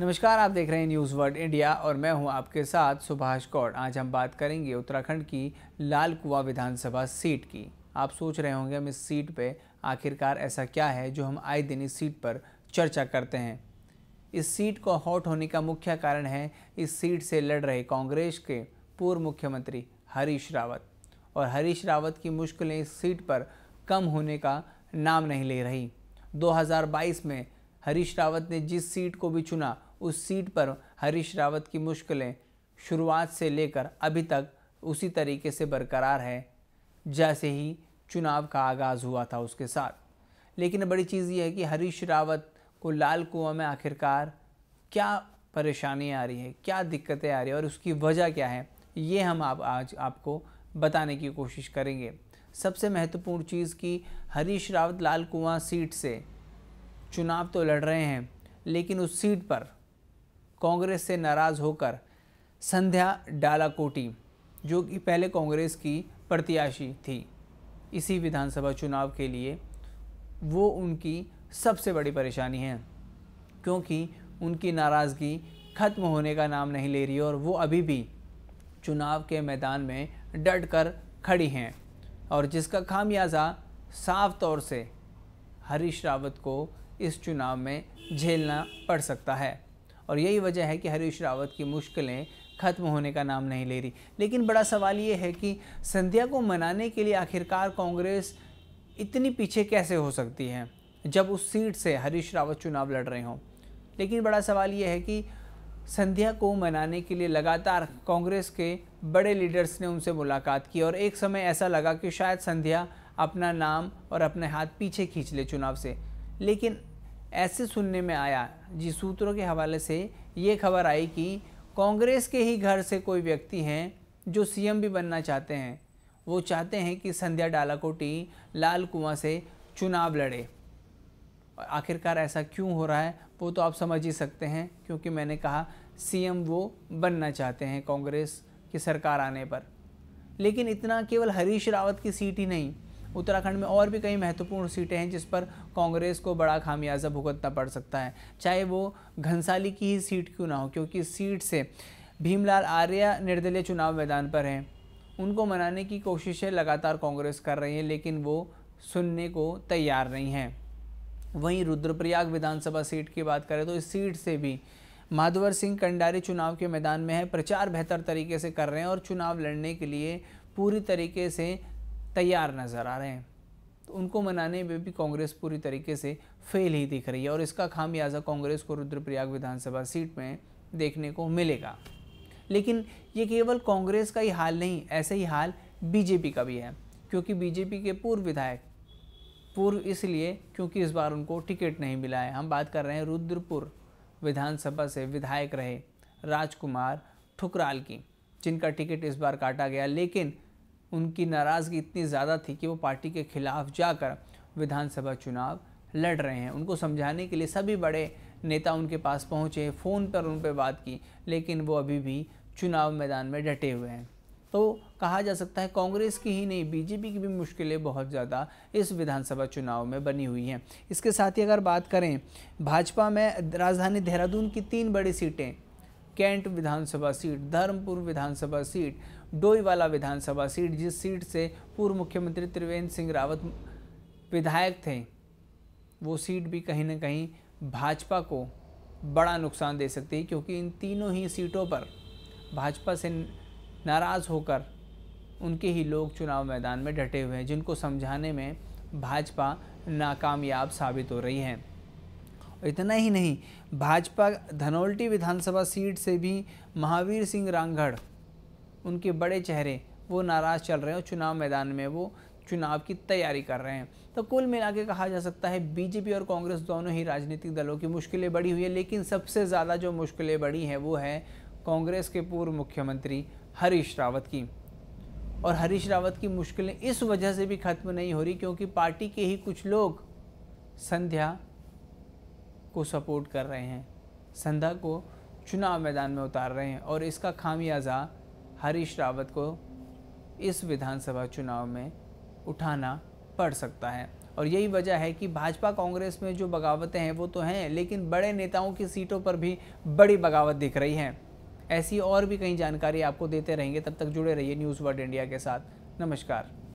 नमस्कार आप देख रहे हैं न्यूज़ वर्ल्ड इंडिया और मैं हूं आपके साथ सुभाष कौर आज हम बात करेंगे उत्तराखंड की लाल कुआ विधानसभा सीट की आप सोच रहे होंगे हम इस सीट पे आखिरकार ऐसा क्या है जो हम आए दिन इस सीट पर चर्चा करते हैं इस सीट को हॉट होने का मुख्य कारण है इस सीट से लड़ रहे कांग्रेस के पूर्व मुख्यमंत्री हरीश रावत और हरीश रावत की मुश्किलें इस सीट पर कम होने का नाम नहीं ले रही 2022 में हरीश रावत ने जिस सीट को भी चुना उस सीट पर हरीश रावत की मुश्किलें शुरुआत से लेकर अभी तक उसी तरीके से बरकरार है जैसे ही चुनाव का आगाज़ हुआ था उसके साथ लेकिन बड़ी चीज़ ये है कि हरीश रावत को लाल कुआ में आखिरकार क्या परेशानियाँ आ रही है क्या दिक्कतें आ रही है और उसकी वजह क्या है ये हम आप आज आपको बताने की कोशिश करेंगे सबसे महत्वपूर्ण चीज़ कि हरीश रावत लाल कुआ सीट से चुनाव तो लड़ रहे हैं लेकिन उस सीट पर कांग्रेस से नाराज़ होकर संध्या डालाकोटी जो कि पहले कांग्रेस की प्रत्याशी थी इसी विधानसभा चुनाव के लिए वो उनकी सबसे बड़ी परेशानी है क्योंकि उनकी नाराज़गी ख़त्म होने का नाम नहीं ले रही और वो अभी भी चुनाव के मैदान में डट कर खड़ी हैं और जिसका खामियाजा साफ तौर से हरीश रावत को इस चुनाव में झेलना पड़ सकता है और यही वजह है कि हरीश रावत की मुश्किलें ख़त्म होने का नाम नहीं ले रही लेकिन बड़ा सवाल ये है कि संध्या को मनाने के लिए आखिरकार कांग्रेस इतनी पीछे कैसे हो सकती है जब उस सीट से हरीश रावत चुनाव लड़ रहे हों लेकिन बड़ा सवाल ये है कि संध्या को मनाने के लिए लगातार कांग्रेस के बड़े लीडर्स ने उनसे मुलाकात की और एक समय ऐसा लगा कि शायद संध्या अपना नाम और अपने हाथ पीछे खींच ले चुनाव से लेकिन ऐसे सुनने में आया जी सूत्रों के हवाले से ये खबर आई कि कांग्रेस के ही घर से कोई व्यक्ति हैं जो सीएम भी बनना चाहते हैं वो चाहते हैं कि संध्या डालाकोटी लाल कुआं से चुनाव लड़े आखिरकार ऐसा क्यों हो रहा है वो तो आप समझ ही सकते हैं क्योंकि मैंने कहा सीएम वो बनना चाहते हैं कांग्रेस की सरकार आने पर लेकिन इतना केवल हरीश रावत की सीट ही नहीं उत्तराखंड में और भी कई महत्वपूर्ण सीटें हैं जिस पर कांग्रेस को बड़ा खामियाजा भुगतना पड़ सकता है चाहे वो घनसाली की ही सीट क्यों ना हो क्योंकि इस सीट से भीमलाल आर्या निर्दलीय चुनाव मैदान पर हैं उनको मनाने की कोशिशें लगातार कांग्रेस कर रही हैं लेकिन वो सुनने को तैयार नहीं हैं वहीं रुद्रप्रयाग विधानसभा सीट की बात करें तो इस सीट से भी माधवर सिंह कंडारी चुनाव के मैदान में है प्रचार बेहतर तरीके से कर रहे हैं और चुनाव लड़ने के लिए पूरी तरीके से तैयार नज़र आ रहे हैं तो उनको मनाने में भी कांग्रेस पूरी तरीके से फेल ही दिख रही है और इसका खामियाजा कांग्रेस को रुद्रप्रयाग विधानसभा सीट में देखने को मिलेगा लेकिन ये केवल कांग्रेस का ही हाल नहीं ऐसे ही हाल बीजेपी का भी है क्योंकि बीजेपी के पूर्व विधायक पूर्व इसलिए क्योंकि इस बार उनको टिकट नहीं मिला है हम बात कर रहे हैं रुद्रपुर विधानसभा से विधायक रहे राजकुमार ठुकराल की जिनका टिकट इस बार काटा गया लेकिन उनकी नाराज़गी इतनी ज़्यादा थी कि वो पार्टी के खिलाफ जाकर विधानसभा चुनाव लड़ रहे हैं उनको समझाने के लिए सभी बड़े नेता उनके पास पहुँचे फ़ोन पर उन पर बात की लेकिन वो अभी भी चुनाव मैदान में डटे हुए हैं तो कहा जा सकता है कांग्रेस की ही नहीं बीजेपी की भी मुश्किलें बहुत ज़्यादा इस विधानसभा चुनाव में बनी हुई हैं इसके साथ ही अगर बात करें भाजपा में राजधानी देहरादून की तीन बड़ी सीटें कैंट विधानसभा सीट धर्मपुर विधानसभा सीट डोईवाला विधानसभा सीट जिस सीट से पूर्व मुख्यमंत्री त्रिवेंद्र सिंह रावत विधायक थे वो सीट भी कहीं ना कहीं भाजपा को बड़ा नुकसान दे सकती है क्योंकि इन तीनों ही सीटों पर भाजपा से नाराज़ होकर उनके ही लोग चुनाव मैदान में डटे हुए हैं जिनको समझाने में भाजपा नाकामयाब साबित हो रही है इतना ही नहीं भाजपा धनौल्टी विधानसभा सीट से भी महावीर सिंह रांगड़ उनके बड़े चेहरे वो नाराज़ चल रहे हैं और चुनाव मैदान में वो चुनाव की तैयारी कर रहे हैं तो कुल मिला के कहा जा सकता है बीजेपी और कांग्रेस दोनों ही राजनीतिक दलों की मुश्किलें बढ़ी हुई है लेकिन सबसे ज़्यादा जो मुश्किलें बढ़ी हैं वो है कांग्रेस के पूर्व मुख्यमंत्री हरीश रावत की और हरीश रावत की मुश्किलें इस वजह से भी ख़त्म नहीं हो रही क्योंकि पार्टी के ही कुछ लोग संध्या को सपोर्ट कर रहे हैं संध्या को चुनाव मैदान में उतार रहे हैं और इसका खामियाजा हरीश रावत को इस विधानसभा चुनाव में उठाना पड़ सकता है और यही वजह है कि भाजपा कांग्रेस में जो बगावतें हैं वो तो हैं लेकिन बड़े नेताओं की सीटों पर भी बड़ी बगावत दिख रही है ऐसी और भी कई जानकारी आपको देते रहेंगे तब तक जुड़े रहिए न्यूज़ वर्ल्ड इंडिया के साथ नमस्कार